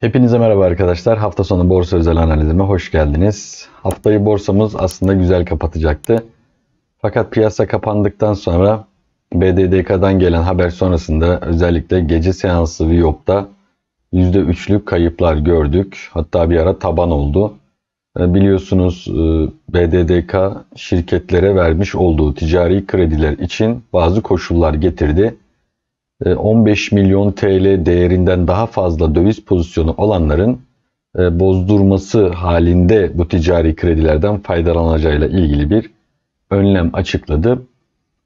Hepinize merhaba arkadaşlar. Hafta sonu borsa özel analizime hoş geldiniz. Haftayı borsamız aslında güzel kapatacaktı. Fakat piyasa kapandıktan sonra BDDK'dan gelen haber sonrasında özellikle gece seansı Viyop'ta %3'lük kayıplar gördük. Hatta bir ara taban oldu. E, biliyorsunuz e, BDDK şirketlere vermiş olduğu ticari krediler için bazı koşullar getirdi. 15 ee, milyon TL değerinden daha fazla döviz pozisyonu olanların e, bozdurması halinde bu ticari kredilerden faydalanacağıyla ilgili bir önlem açıkladı.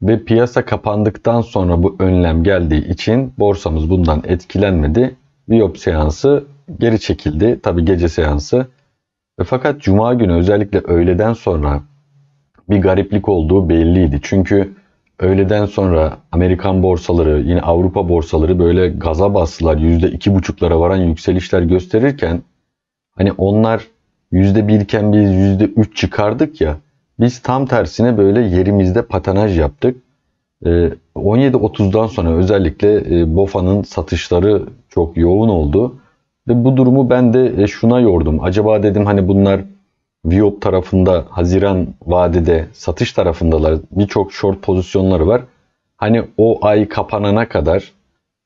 Ve piyasa kapandıktan sonra bu önlem geldiği için borsamız bundan etkilenmedi. Viyop seansı geri çekildi. Tabi gece seansı. E, fakat cuma günü özellikle öğleden sonra bir gariplik olduğu belliydi. Çünkü öğleden sonra Amerikan borsaları yine Avrupa borsaları böyle gaza bastılar. yüzde iki buçuklara varan yükselişler gösterirken hani onlar yüzde birken biz yüzde üç çıkardık ya biz tam tersine böyle yerimizde patanaj yaptık. 17.30'dan ee, sonra özellikle e, BOFA'nın satışları çok yoğun oldu. Ve bu durumu ben de e, şuna yordum. Acaba dedim hani bunlar Viot tarafında Haziran vadede satış tarafındalar. Birçok short pozisyonları var. Hani o ay kapanana kadar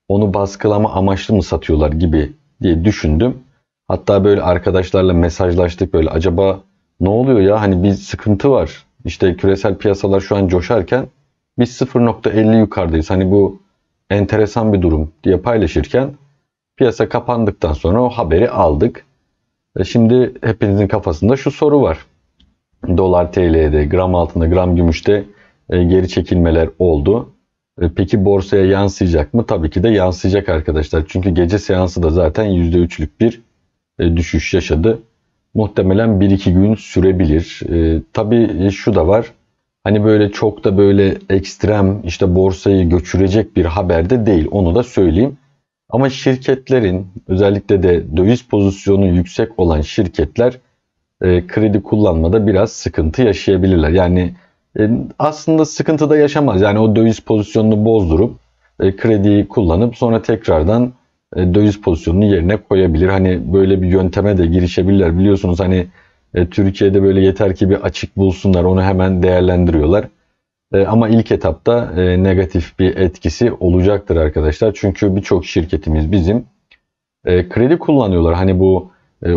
onu baskılama amaçlı mı satıyorlar gibi diye düşündüm. Hatta böyle arkadaşlarla mesajlaştık böyle acaba ne oluyor ya hani bir sıkıntı var. İşte küresel piyasalar şu an coşarken biz 0.50 yukarıdayız. Hani bu enteresan bir durum diye paylaşırken piyasa kapandıktan sonra o haberi aldık. E, şimdi hepinizin kafasında şu soru var. Dolar TL'de, gram altında, gram gümüşte e, geri çekilmeler oldu. E, peki borsaya yansıyacak mı? Tabii ki de yansıyacak arkadaşlar. Çünkü gece seansı da zaten %3'lük bir düşüş yaşadı. Muhtemelen 1-2 gün sürebilir. Tabii şu da var. Hani böyle çok da böyle ekstrem işte borsayı göçürecek bir haber de değil. Onu da söyleyeyim. Ama şirketlerin özellikle de döviz pozisyonu yüksek olan şirketler e, kredi kullanmada biraz sıkıntı yaşayabilirler. Yani e, aslında sıkıntı da yaşamaz. Yani o döviz pozisyonunu bozdurup e, krediyi kullanıp sonra tekrardan e, döviz pozisyonunu yerine koyabilir. Hani böyle bir yönteme de girişebilirler. Biliyorsunuz hani e, Türkiye'de böyle yeter ki bir açık bulsunlar onu hemen değerlendiriyorlar. E, ama ilk etapta e, negatif bir etkisi olacaktır arkadaşlar. Çünkü birçok şirketimiz bizim e, kredi kullanıyorlar. Hani bu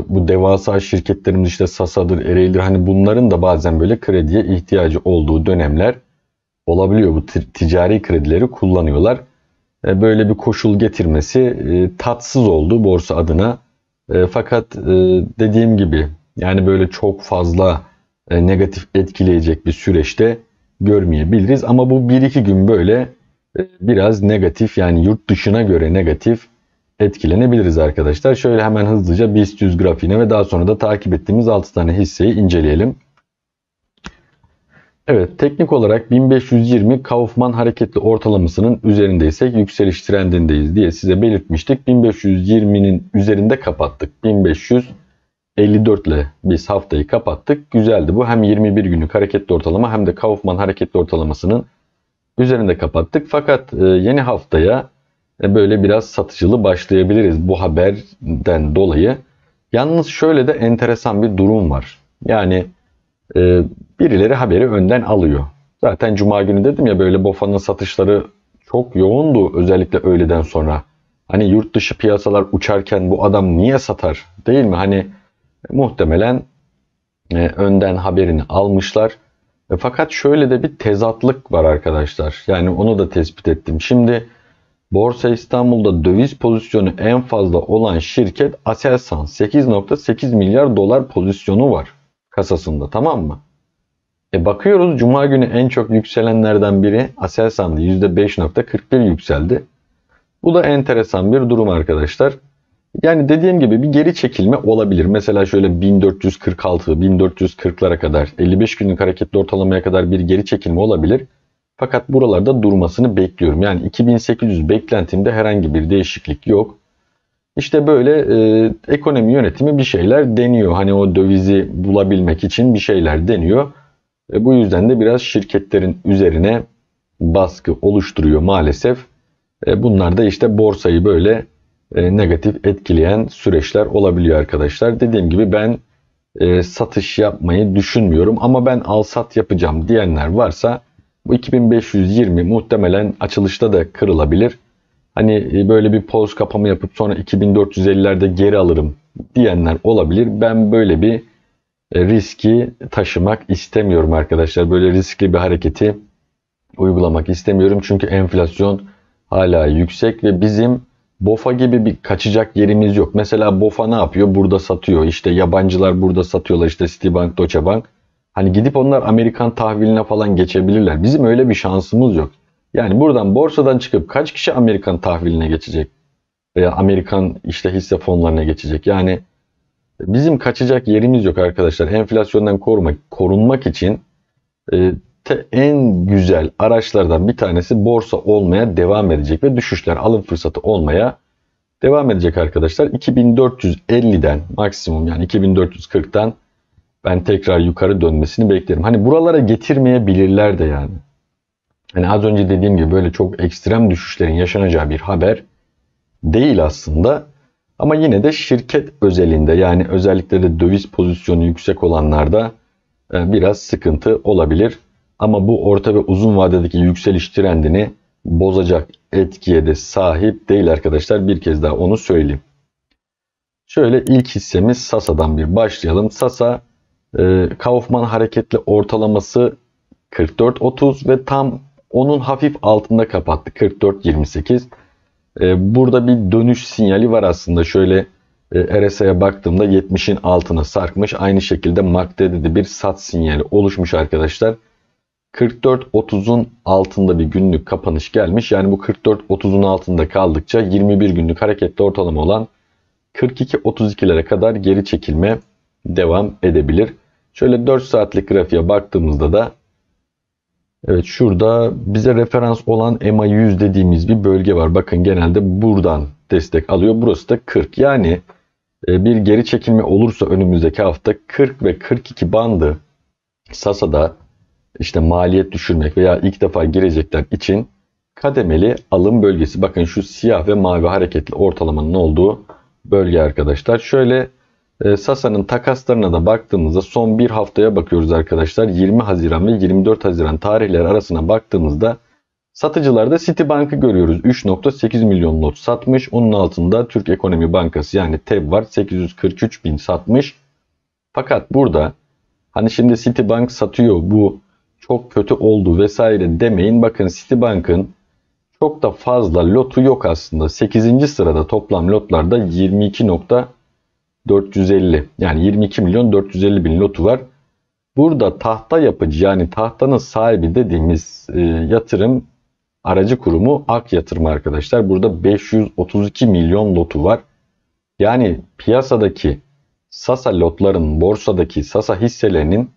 bu devasa şirketlerimiz işte Sasa'dır, Ereğli'dir hani bunların da bazen böyle krediye ihtiyacı olduğu dönemler olabiliyor. Bu ticari kredileri kullanıyorlar. böyle bir koşul getirmesi tatsız oldu borsa adına. fakat dediğim gibi yani böyle çok fazla negatif etkileyecek bir süreçte görmeyebiliriz. Ama bu 1-2 gün böyle e, biraz negatif yani yurt dışına göre negatif etkilenebiliriz arkadaşlar. Şöyle hemen hızlıca BIST 100 grafiğine ve daha sonra da takip ettiğimiz 6 tane hisseyi inceleyelim. Evet teknik olarak 1520 Kaufman hareketli ortalamasının üzerindeysek yükseliş trendindeyiz diye size belirtmiştik. 1520'nin üzerinde kapattık. 1500 54 ile biz haftayı kapattık. Güzeldi bu. Hem 21 günlük hareketli ortalama hem de Kaufman hareketli ortalamasının üzerinde kapattık. Fakat e, yeni haftaya e, böyle biraz satıcılı başlayabiliriz bu haberden dolayı. Yalnız şöyle de enteresan bir durum var. Yani e, birileri haberi önden alıyor. Zaten cuma günü dedim ya böyle BOFA'nın satışları çok yoğundu özellikle öğleden sonra. Hani yurt dışı piyasalar uçarken bu adam niye satar değil mi? Hani muhtemelen e, önden haberini almışlar. E, fakat şöyle de bir tezatlık var arkadaşlar. Yani onu da tespit ettim. Şimdi Borsa İstanbul'da döviz pozisyonu en fazla olan şirket Aselsan 8.8 milyar dolar pozisyonu var kasasında tamam mı? E bakıyoruz cuma günü en çok yükselenlerden biri Aselsan'da %5.41 yükseldi. Bu da enteresan bir durum arkadaşlar. Yani dediğim gibi bir geri çekilme olabilir. Mesela şöyle 1446-1440'lara kadar 55 günlük hareketli ortalamaya kadar bir geri çekilme olabilir. Fakat buralarda durmasını bekliyorum. Yani 2800 beklentimde herhangi bir değişiklik yok. İşte böyle e, ekonomi yönetimi bir şeyler deniyor. Hani o dövizi bulabilmek için bir şeyler deniyor. E, bu yüzden de biraz şirketlerin üzerine baskı oluşturuyor maalesef. E, bunlar da işte borsayı böyle e, negatif etkileyen süreçler olabiliyor arkadaşlar. Dediğim gibi ben e, satış yapmayı düşünmüyorum ama ben al sat yapacağım diyenler varsa bu 2520 muhtemelen açılışta da kırılabilir. Hani e, böyle bir poz kapama yapıp sonra 2450'lerde geri alırım diyenler olabilir. Ben böyle bir riski taşımak istemiyorum arkadaşlar. Böyle riskli bir hareketi uygulamak istemiyorum. Çünkü enflasyon hala yüksek ve bizim Bofa gibi bir kaçacak yerimiz yok. Mesela Bofa ne yapıyor? Burada satıyor. İşte yabancılar burada satıyorlar. İşte Citibank, Deutsche Bank. Hani gidip onlar Amerikan tahviline falan geçebilirler. Bizim öyle bir şansımız yok. Yani buradan borsadan çıkıp kaç kişi Amerikan tahviline geçecek? Veya Amerikan işte hisse fonlarına geçecek? Yani bizim kaçacak yerimiz yok arkadaşlar. Enflasyondan korumak, korunmak için e, Te en güzel araçlardan bir tanesi borsa olmaya devam edecek ve düşüşler alım fırsatı olmaya devam edecek arkadaşlar. 2450'den maksimum yani 2440'tan ben tekrar yukarı dönmesini beklerim. Hani buralara getirmeyebilirler de yani. Hani az önce dediğim gibi böyle çok ekstrem düşüşlerin yaşanacağı bir haber değil aslında. Ama yine de şirket özelinde yani özellikle de döviz pozisyonu yüksek olanlarda e, biraz sıkıntı olabilir. Ama bu orta ve uzun vadedeki yükseliş trendini bozacak etkiye de sahip değil arkadaşlar. Bir kez daha onu söyleyeyim. Şöyle ilk hissemiz Sasa'dan bir başlayalım. Sasa e, Kaufman hareketli ortalaması 44.30 ve tam onun hafif altında kapattı 44.28. E, burada bir dönüş sinyali var aslında. Şöyle e, RSI'ye baktığımda 70'in altına sarkmış. Aynı şekilde MACD'de de bir sat sinyali oluşmuş arkadaşlar. 44.30'un altında bir günlük kapanış gelmiş. Yani bu 44.30'un altında kaldıkça 21 günlük hareketli ortalama olan 42.32'lere kadar geri çekilme devam edebilir. Şöyle 4 saatlik grafiğe baktığımızda da Evet şurada bize referans olan EMA 100 dediğimiz bir bölge var. Bakın genelde buradan destek alıyor. Burası da 40. Yani e, bir geri çekilme olursa önümüzdeki hafta 40 ve 42 bandı Sasa'da işte maliyet düşürmek veya ilk defa girecekler için kademeli alım bölgesi. Bakın şu siyah ve mavi hareketli ortalamanın olduğu bölge arkadaşlar. Şöyle e, Sasa'nın takaslarına da baktığımızda son bir haftaya bakıyoruz arkadaşlar. 20 Haziran ve 24 Haziran tarihleri arasına baktığımızda satıcılarda Citibank'ı görüyoruz. 3.8 milyon lot satmış. Onun altında Türk Ekonomi Bankası yani TEB var. 843 bin satmış. Fakat burada hani şimdi Citibank satıyor bu çok kötü oldu vesaire demeyin. Bakın Citibank'ın çok da fazla lotu yok aslında. 8. sırada toplam lotlarda 22.450 yani 22 milyon 450 bin lotu var. Burada tahta yapıcı yani tahtanın sahibi dediğimiz e, yatırım aracı kurumu Ak Yatırım arkadaşlar. Burada 532 milyon lotu var. Yani piyasadaki Sasa lotların borsadaki Sasa hisselerinin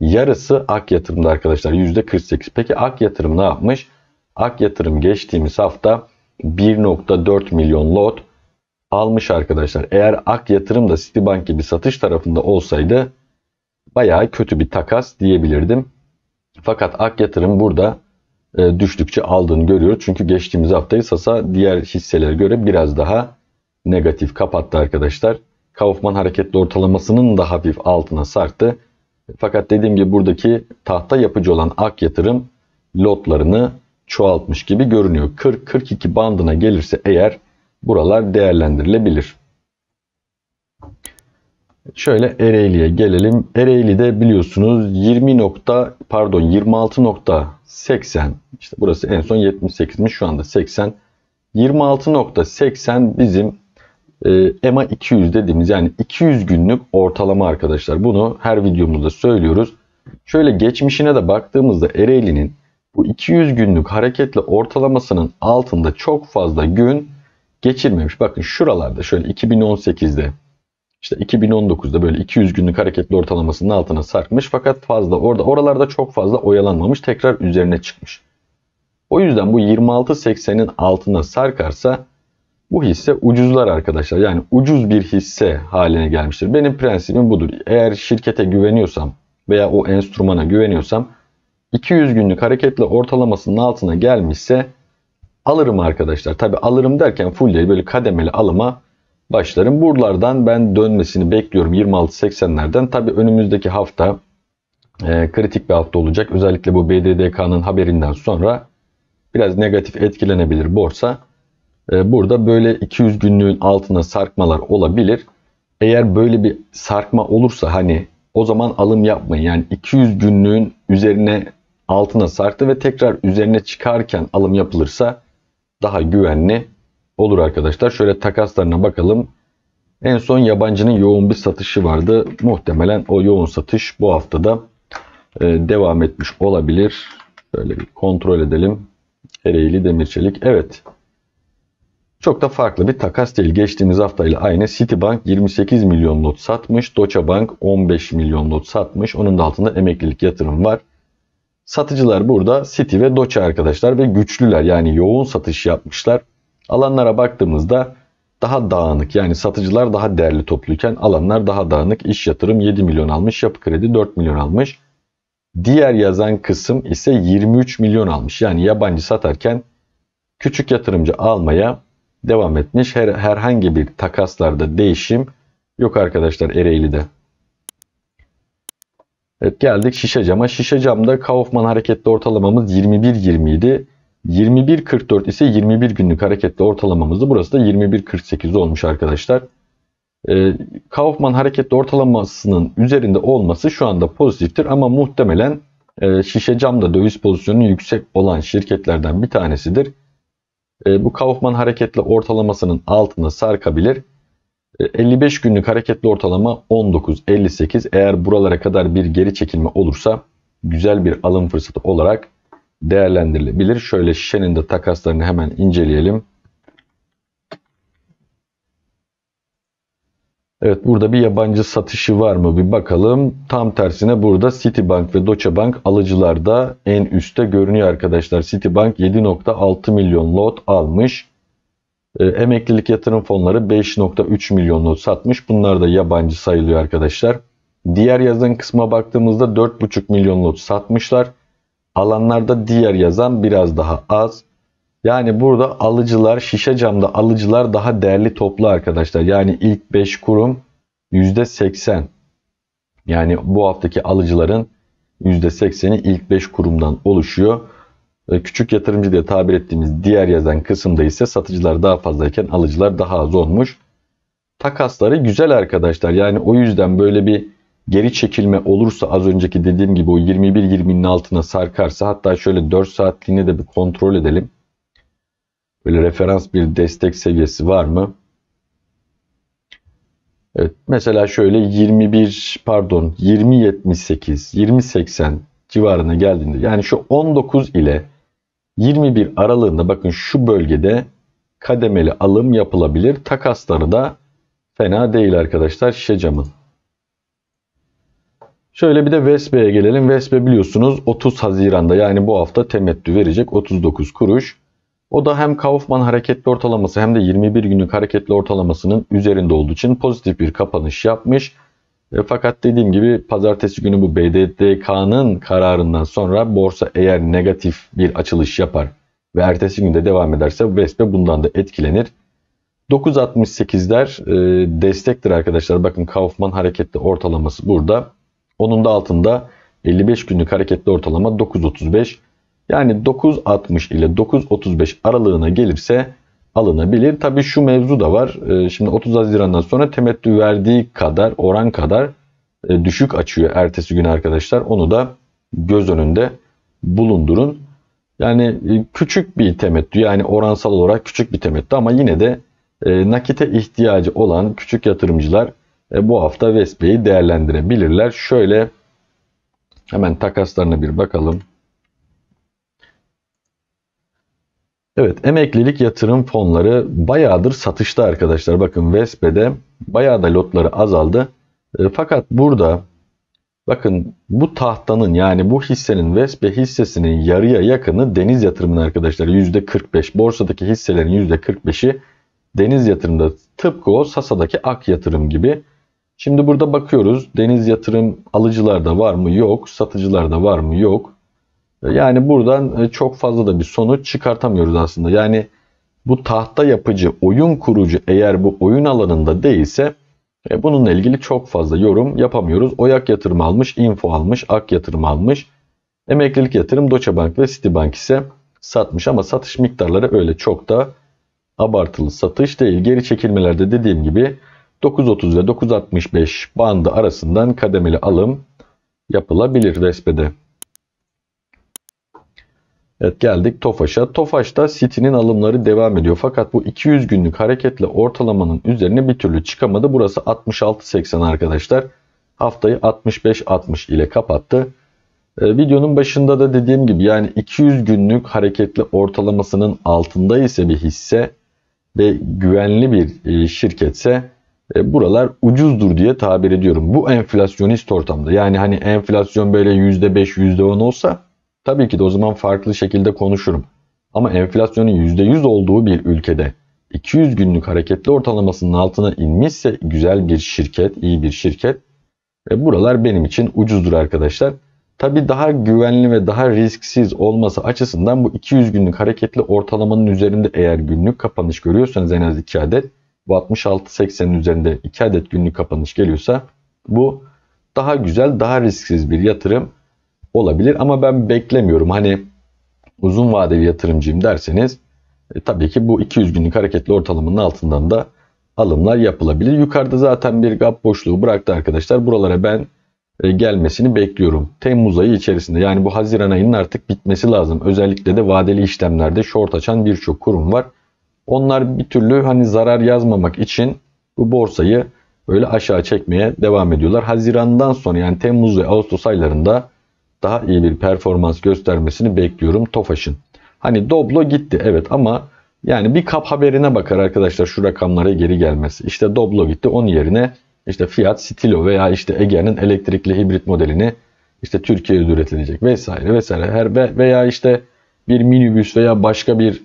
yarısı ak yatırımda arkadaşlar. %48. Peki ak yatırım ne yapmış? Ak yatırım geçtiğimiz hafta 1.4 milyon lot almış arkadaşlar. Eğer ak yatırım da Citibank gibi satış tarafında olsaydı bayağı kötü bir takas diyebilirdim. Fakat ak yatırım burada e, düştükçe aldığını görüyoruz. Çünkü geçtiğimiz haftayı Sasa diğer hisselere göre biraz daha negatif kapattı arkadaşlar. Kaufman hareketli ortalamasının da hafif altına sarktı. Fakat dediğim gibi buradaki tahta yapıcı olan ak yatırım lotlarını çoğaltmış gibi görünüyor. 40-42 bandına gelirse eğer buralar değerlendirilebilir. Şöyle Ereğli'ye gelelim. Ereğli'de biliyorsunuz 20 nokta pardon 26.80 işte burası en son 78'miş şu anda 80. 26.80 bizim ee, EMA 200 dediğimiz yani 200 günlük ortalama arkadaşlar. Bunu her videomuzda söylüyoruz. Şöyle geçmişine de baktığımızda Ereğli'nin bu 200 günlük hareketli ortalamasının altında çok fazla gün geçirmemiş. Bakın şuralarda şöyle 2018'de işte 2019'da böyle 200 günlük hareketli ortalamasının altına sarkmış fakat fazla orada oralarda çok fazla oyalanmamış tekrar üzerine çıkmış. O yüzden bu 26.80'in altına sarkarsa bu hisse ucuzlar arkadaşlar. Yani ucuz bir hisse haline gelmiştir. Benim prensibim budur. Eğer şirkete güveniyorsam veya o enstrümana güveniyorsam 200 günlük hareketle ortalamasının altına gelmişse alırım arkadaşlar. Tabi alırım derken full değil böyle kademeli alıma başlarım. Buralardan ben dönmesini bekliyorum 26.80'lerden. Tabi önümüzdeki hafta e, kritik bir hafta olacak. Özellikle bu BDDK'nın haberinden sonra biraz negatif etkilenebilir borsa. Ee, burada böyle 200 günlüğün altına sarkmalar olabilir. Eğer böyle bir sarkma olursa hani o zaman alım yapmayın. Yani 200 günlüğün üzerine altına sarktı ve tekrar üzerine çıkarken alım yapılırsa daha güvenli olur arkadaşlar. Şöyle takaslarına bakalım. En son yabancının yoğun bir satışı vardı. Muhtemelen o yoğun satış bu haftada e, devam etmiş olabilir. Böyle bir kontrol edelim. Ereğli Demirçelik. Evet. Çok da farklı bir takas değil. Geçtiğimiz haftayla aynı. Citibank 28 milyon lot satmış. Bank 15 milyon lot satmış. Onun da altında emeklilik yatırım var. Satıcılar burada City ve Doça arkadaşlar ve güçlüler. Yani yoğun satış yapmışlar. Alanlara baktığımızda daha dağınık yani satıcılar daha değerli topluyken alanlar daha dağınık. İş yatırım 7 milyon almış, yapı kredi 4 milyon almış. Diğer yazan kısım ise 23 milyon almış. Yani yabancı satarken küçük yatırımcı almaya devam etmiş. Her, herhangi bir takaslarda değişim yok arkadaşlar Ereğli'de. Evet geldik şişe cama. Şişe camda Kaufman hareketli ortalamamız 21.20 idi. 21.44 ise 21 günlük hareketli ortalamamızdı. Burası da 21.48 olmuş arkadaşlar. Ee, Kaufman hareketli ortalamasının üzerinde olması şu anda pozitiftir ama muhtemelen e, şişe camda döviz pozisyonu yüksek olan şirketlerden bir tanesidir. Ee, bu Kaufman hareketli ortalamasının altını sarkabilir. 55 ee, günlük hareketli ortalama 19.58. Eğer buralara kadar bir geri çekilme olursa güzel bir alım fırsatı olarak değerlendirilebilir. Şöyle şişenin de takaslarını hemen inceleyelim. Evet burada bir yabancı satışı var mı bir bakalım. Tam tersine burada Citibank ve Deutsche Bank alıcılarda en üstte görünüyor arkadaşlar. Citibank 7.6 milyon lot almış. E, emeklilik yatırım fonları 5.3 milyon lot satmış. Bunlar da yabancı sayılıyor arkadaşlar. Diğer yazan kısma baktığımızda 4.5 milyon lot satmışlar. Alanlarda diğer yazan biraz daha az. Yani burada alıcılar, şişe camda alıcılar daha değerli toplu arkadaşlar. Yani ilk 5 kurum %80. Yani bu haftaki alıcıların %80'i ilk 5 kurumdan oluşuyor. Ee, küçük yatırımcı diye tabir ettiğimiz diğer yazan kısımda ise satıcılar daha fazlayken alıcılar daha az olmuş. Takasları güzel arkadaşlar. Yani o yüzden böyle bir geri çekilme olursa az önceki dediğim gibi o 21-20'nin altına sarkarsa hatta şöyle 4 saatliğine de bir kontrol edelim böyle referans bir destek seviyesi var mı? Evet, mesela şöyle 21 pardon 2078 2080 civarına geldiğinde yani şu 19 ile 21 aralığında bakın şu bölgede kademeli alım yapılabilir. Takasları da fena değil arkadaşlar şişe camın. Şöyle bir de Vespe'ye gelelim. Vespe biliyorsunuz 30 Haziran'da yani bu hafta temettü verecek 39 kuruş. O da hem Kaufman hareketli ortalaması hem de 21 günlük hareketli ortalamasının üzerinde olduğu için pozitif bir kapanış yapmış. E, fakat dediğim gibi pazartesi günü bu BDDK'nın kararından sonra borsa eğer negatif bir açılış yapar ve ertesi günde devam ederse VESP'e bundan da etkilenir. 9.68'ler e, destektir arkadaşlar. Bakın Kaufman hareketli ortalaması burada. Onun da altında 55 günlük hareketli ortalama 9.35. Yani 9.60 ile 9.35 aralığına gelirse alınabilir. Tabi şu mevzu da var. Ee, şimdi 30 Haziran'dan sonra temettü verdiği kadar oran kadar e, düşük açıyor ertesi gün arkadaşlar. Onu da göz önünde bulundurun. Yani e, küçük bir temettü yani oransal olarak küçük bir temettü ama yine de e, nakite ihtiyacı olan küçük yatırımcılar bu hafta Vespe'yi değerlendirebilirler. Şöyle hemen takaslarına bir bakalım. Evet emeklilik yatırım fonları bayağıdır satışta arkadaşlar. Bakın Vespe'de bayağı da lotları azaldı. E, fakat burada bakın bu tahtanın yani bu hissenin Vespe hissesinin yarıya yakını deniz yatırımına arkadaşlar. %45 borsadaki hisselerin %45'i deniz yatırımda tıpkı o Sasa'daki ak yatırım gibi. Şimdi burada bakıyoruz deniz yatırım alıcılar da var mı yok satıcılar da var mı yok. Yani buradan e, çok fazla da bir sonuç çıkartamıyoruz aslında. Yani bu tahta yapıcı, oyun kurucu eğer bu oyun alanında değilse e, bununla ilgili çok fazla yorum yapamıyoruz. Oyak yatırım almış, info almış, ak yatırım almış. Emeklilik yatırım Deutsche Bank ve Citibank ise satmış ama satış miktarları öyle çok da abartılı satış değil. Geri çekilmelerde dediğim gibi 9.30 ve 9.65 bandı arasından kademeli alım yapılabilir despede. Evet geldik Tofaş'a. Tofaş'ta City'nin alımları devam ediyor. Fakat bu 200 günlük hareketle ortalamanın üzerine bir türlü çıkamadı. Burası 66.80 arkadaşlar. Haftayı 65.60 ile kapattı. Ee, videonun başında da dediğim gibi yani 200 günlük hareketli ortalamasının altında ise bir hisse ve güvenli bir e, şirketse e, buralar ucuzdur diye tabir ediyorum. Bu enflasyonist ortamda yani hani enflasyon böyle %5 %10 olsa Tabii ki de o zaman farklı şekilde konuşurum. Ama enflasyonun %100 olduğu bir ülkede 200 günlük hareketli ortalamasının altına inmişse güzel bir şirket, iyi bir şirket ve buralar benim için ucuzdur arkadaşlar. Tabi daha güvenli ve daha risksiz olması açısından bu 200 günlük hareketli ortalamanın üzerinde eğer günlük kapanış görüyorsanız en az 2 adet bu 66-80'in üzerinde 2 adet günlük kapanış geliyorsa bu daha güzel daha risksiz bir yatırım olabilir ama ben beklemiyorum. Hani uzun vadeli yatırımcıyım derseniz e, tabii ki bu 200 günlük hareketli ortalamanın altından da alımlar yapılabilir. Yukarıda zaten bir gap boşluğu bıraktı arkadaşlar. Buralara ben e, gelmesini bekliyorum. Temmuz ayı içerisinde yani bu Haziran ayının artık bitmesi lazım. Özellikle de vadeli işlemlerde short açan birçok kurum var. Onlar bir türlü hani zarar yazmamak için bu borsayı böyle aşağı çekmeye devam ediyorlar. Hazirandan sonra yani Temmuz ve Ağustos aylarında daha iyi bir performans göstermesini bekliyorum Tofaş'ın. Hani Doblo gitti evet ama yani bir kap haberine bakar arkadaşlar şu rakamlara geri gelmesi. İşte Doblo gitti onun yerine işte Fiat Stilo veya işte Egea'nın elektrikli hibrit modelini işte Türkiye'de üretilecek vesaire vesaire her veya işte bir minibüs veya başka bir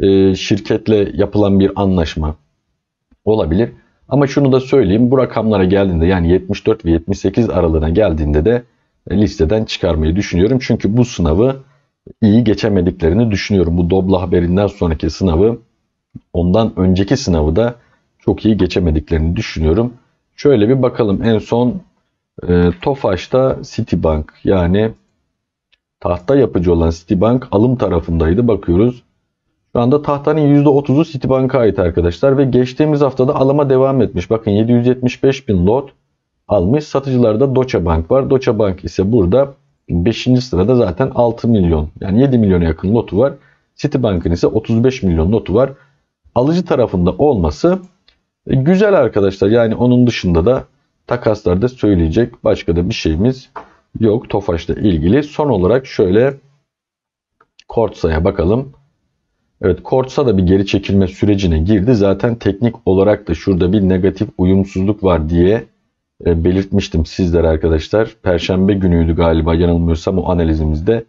e, şirketle yapılan bir anlaşma olabilir. Ama şunu da söyleyeyim bu rakamlara geldiğinde yani 74 ve 78 aralığına geldiğinde de listeden çıkarmayı düşünüyorum. Çünkü bu sınavı iyi geçemediklerini düşünüyorum. Bu Dobla haberinden sonraki sınavı ondan önceki sınavı da çok iyi geçemediklerini düşünüyorum. Şöyle bir bakalım en son e, Tofaş'ta Citibank yani tahta yapıcı olan Citibank alım tarafındaydı bakıyoruz. Şu anda tahtanın %30'u Citibank'a ait arkadaşlar ve geçtiğimiz haftada alıma devam etmiş. Bakın 775 bin lot almış. Satıcılarda Deutsche Bank var. Deutsche Bank ise burada 5. sırada zaten 6 milyon yani 7 milyona yakın notu var. Citibank'ın ise 35 milyon notu var. Alıcı tarafında olması e, güzel arkadaşlar. Yani onun dışında da takaslarda söyleyecek başka da bir şeyimiz yok Tofaş'la ilgili. Son olarak şöyle Kortsa'ya bakalım. Evet Kortsa da bir geri çekilme sürecine girdi. Zaten teknik olarak da şurada bir negatif uyumsuzluk var diye e, belirtmiştim sizler arkadaşlar. Perşembe günüydü galiba yanılmıyorsam o analizimizde.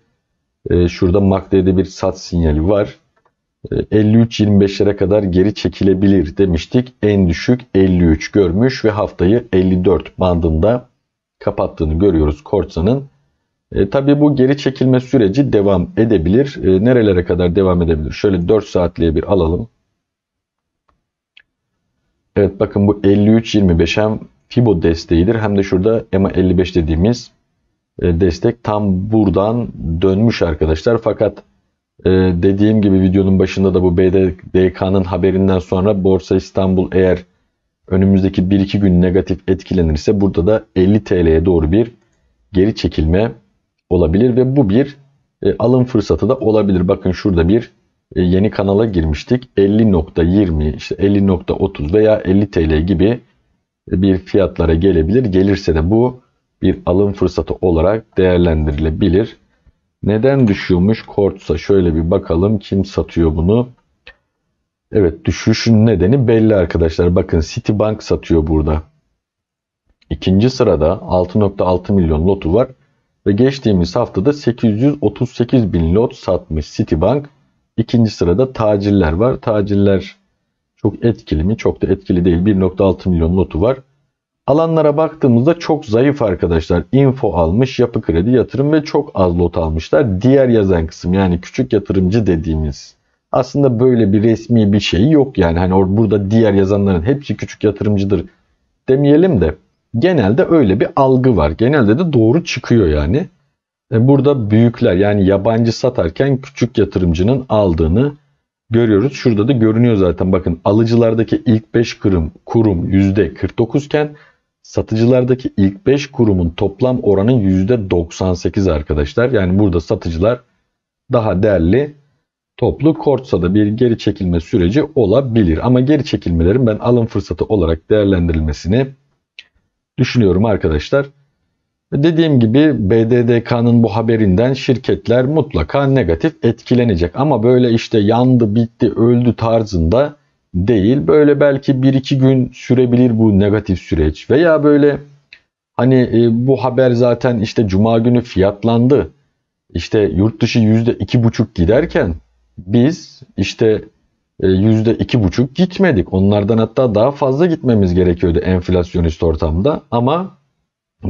E, şurada MACD'de bir sat sinyali var. 53-25'lere e, kadar geri çekilebilir demiştik. En düşük 53 görmüş ve haftayı 54 bandında kapattığını görüyoruz korsanın E, Tabi bu geri çekilme süreci devam edebilir. E, nerelere kadar devam edebilir? Şöyle 4 saatliğe bir alalım. Evet bakın bu 53-25 hem Fibo desteğidir. Hem de şurada EMA55 dediğimiz e, destek tam buradan dönmüş arkadaşlar. Fakat e, dediğim gibi videonun başında da bu BDDK'nın haberinden sonra Borsa İstanbul eğer önümüzdeki 1-2 gün negatif etkilenirse burada da 50 TL'ye doğru bir geri çekilme olabilir ve bu bir e, alım fırsatı da olabilir. Bakın şurada bir yeni kanala girmiştik. 50.20 işte 50.30 veya 50 TL gibi bir fiyatlara gelebilir. Gelirse de bu bir alım fırsatı olarak değerlendirilebilir. Neden düşüyormuş Kortusa Şöyle bir bakalım kim satıyor bunu. Evet düşüşün nedeni belli arkadaşlar. Bakın Citibank satıyor burada. İkinci sırada 6.6 milyon lotu var. Ve geçtiğimiz haftada 838 bin lot satmış Citibank. İkinci sırada taciller var. Taciller çok etkili mi? Çok da etkili değil. 1.6 milyon notu var. Alanlara baktığımızda çok zayıf arkadaşlar. Info almış, yapı kredi yatırım ve çok az lot almışlar. Diğer yazan kısım yani küçük yatırımcı dediğimiz. Aslında böyle bir resmi bir şey yok yani. Hani burada diğer yazanların hepsi küçük yatırımcıdır demeyelim de genelde öyle bir algı var. Genelde de doğru çıkıyor yani. E, burada büyükler yani yabancı satarken küçük yatırımcının aldığını görüyoruz. Şurada da görünüyor zaten. Bakın alıcılardaki ilk 5 kurum, kurum %49 iken satıcılardaki ilk 5 kurumun toplam oranı %98 arkadaşlar. Yani burada satıcılar daha değerli toplu Kortsa'da bir geri çekilme süreci olabilir. Ama geri çekilmelerin ben alım fırsatı olarak değerlendirilmesini düşünüyorum arkadaşlar. Dediğim gibi BDDK'nın bu haberinden şirketler mutlaka negatif etkilenecek. Ama böyle işte yandı, bitti, öldü tarzında değil. Böyle belki 1-2 gün sürebilir bu negatif süreç. Veya böyle hani e, bu haber zaten işte cuma günü fiyatlandı. İşte yurt dışı %2,5 giderken biz işte %2,5 e, gitmedik. Onlardan hatta daha fazla gitmemiz gerekiyordu enflasyonist ortamda. Ama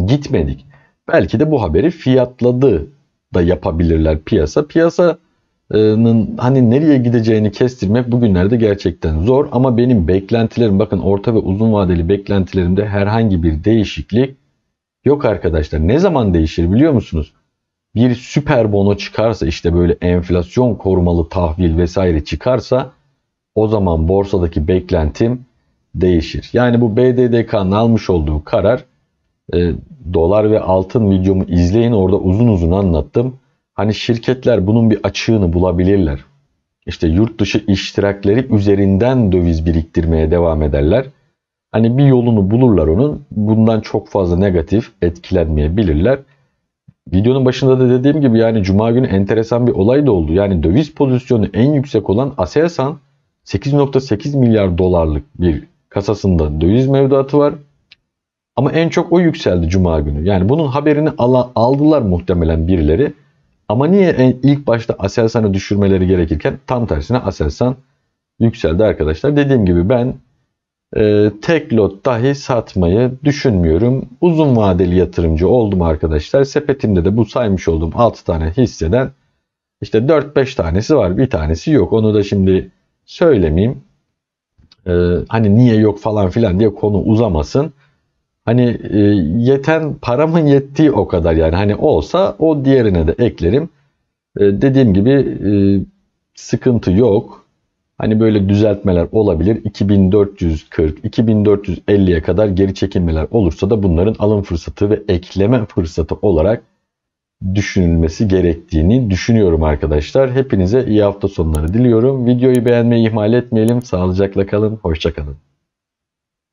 gitmedik. Belki de bu haberi fiyatladı da yapabilirler piyasa. Piyasanın hani nereye gideceğini kestirmek bugünlerde gerçekten zor ama benim beklentilerim bakın orta ve uzun vadeli beklentilerimde herhangi bir değişiklik yok arkadaşlar. Ne zaman değişir biliyor musunuz? Bir süper bono çıkarsa işte böyle enflasyon korumalı tahvil vesaire çıkarsa o zaman borsadaki beklentim değişir. Yani bu BDDK'nın almış olduğu karar e, dolar ve altın videomu izleyin. Orada uzun uzun anlattım. Hani şirketler bunun bir açığını bulabilirler. İşte yurt dışı iştirakleri üzerinden döviz biriktirmeye devam ederler. Hani bir yolunu bulurlar onun. Bundan çok fazla negatif etkilenmeyebilirler. Videonun başında da dediğim gibi yani cuma günü enteresan bir olay da oldu. Yani döviz pozisyonu en yüksek olan Aselsan 8.8 milyar dolarlık bir kasasında döviz mevduatı var. Ama en çok o yükseldi cuma günü. Yani bunun haberini ala, aldılar muhtemelen birileri. Ama niye en, ilk başta Aselsan'ı düşürmeleri gerekirken tam tersine Aselsan yükseldi arkadaşlar. Dediğim gibi ben e, tek lot dahi satmayı düşünmüyorum. Uzun vadeli yatırımcı oldum arkadaşlar. Sepetimde de bu saymış olduğum 6 tane hisseden işte 4-5 tanesi var. Bir tanesi yok. Onu da şimdi söylemeyeyim. E, hani niye yok falan filan diye konu uzamasın. Hani e, yeten paramın yettiği o kadar yani hani olsa o diğerine de eklerim. E, dediğim gibi e, sıkıntı yok. Hani böyle düzeltmeler olabilir. 2440, 2450'ye kadar geri çekilmeler olursa da bunların alım fırsatı ve ekleme fırsatı olarak düşünülmesi gerektiğini düşünüyorum arkadaşlar. Hepinize iyi hafta sonları diliyorum. Videoyu beğenmeyi ihmal etmeyelim. Sağlıcakla kalın. Hoşçakalın.